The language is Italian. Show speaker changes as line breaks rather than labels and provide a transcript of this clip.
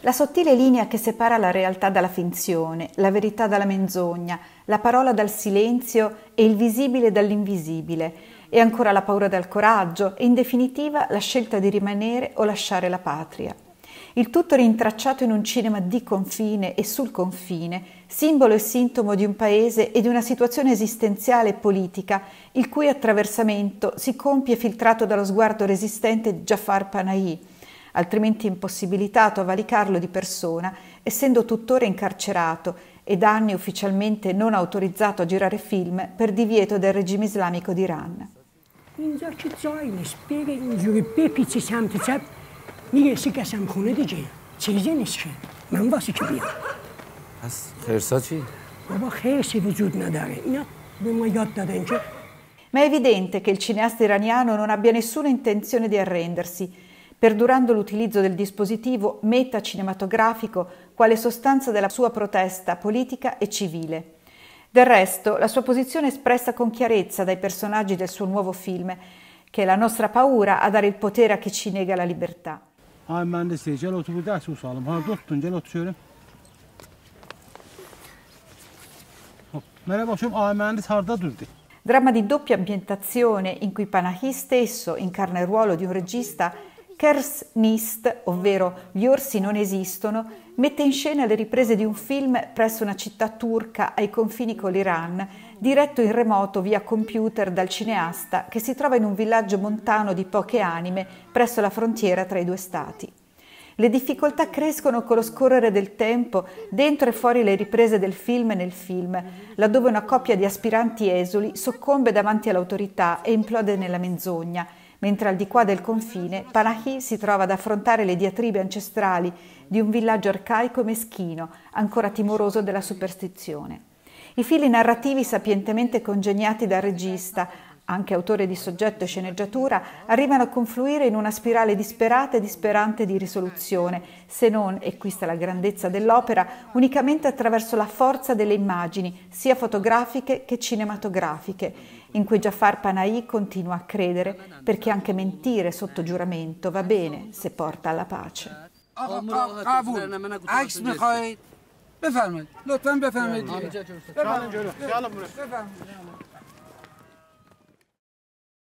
La sottile linea che separa la realtà dalla finzione, la verità dalla menzogna, la parola dal silenzio e il visibile dall'invisibile, e ancora la paura dal coraggio e in definitiva la scelta di rimanere o lasciare la patria il tutto rintracciato in un cinema di confine e sul confine, simbolo e sintomo di un paese e di una situazione esistenziale e politica il cui attraversamento si compie filtrato dallo sguardo resistente di Jafar Panahi, altrimenti impossibilitato a valicarlo di persona, essendo tuttora incarcerato e da anni ufficialmente non autorizzato a girare film per divieto del regime islamico d'Iran. اینجا که جایی نیست بگه اینجوری بپیچی سمت چپ میگه سی کسم خونه دیگه چیزی نیست که من واسه که بیام پس خرسا چی؟ بابا خرسی وجود نداره اینا به ما یاد دادن که Ma è evidente che il cineasta iraniano non abbia nessuna intenzione di arrendersi, perdurando l'utilizzo del dispositivo metacinematografico quale sostanza della sua protesta politica e civile. Del resto, la sua posizione è espressa con chiarezza dai personaggi del suo nuovo film, che è la nostra paura a dare il potere a chi ci nega la libertà. Ay mən də istəyir, gəl otur bir dərs usalım. Harada oturdun, gəl otur görüm. Mənə baxıyorum, ay mühəndis harada durdu? Dramma di doppia ambientazione in cui Panahi stesso incarna il ruolo di un regista Nist, ovvero Gli orsi non esistono, mette in scena le riprese di un film presso una città turca ai confini con l'Iran, diretto in remoto via computer dal cineasta che si trova in un villaggio montano di poche anime presso la frontiera tra i due stati. Le difficoltà crescono con lo scorrere del tempo, dentro e fuori le riprese del film e nel film, laddove una coppia di aspiranti esuli soccombe davanti all'autorità e implode nella menzogna, mentre al di qua del confine Panahi si trova ad affrontare le diatribe ancestrali di un villaggio arcaico e meschino, ancora timoroso della superstizione. I fili narrativi sapientemente congegnati dal regista anche autore di soggetto e sceneggiatura, arrivano a confluire in una spirale disperata e disperante di risoluzione, se non, e qui sta la grandezza dell'opera, unicamente attraverso la forza delle immagini, sia fotografiche che cinematografiche, in cui Jafar Panahi continua a credere, perché anche mentire sotto giuramento va bene se porta alla pace. بفرمایید لطفا بفرمایید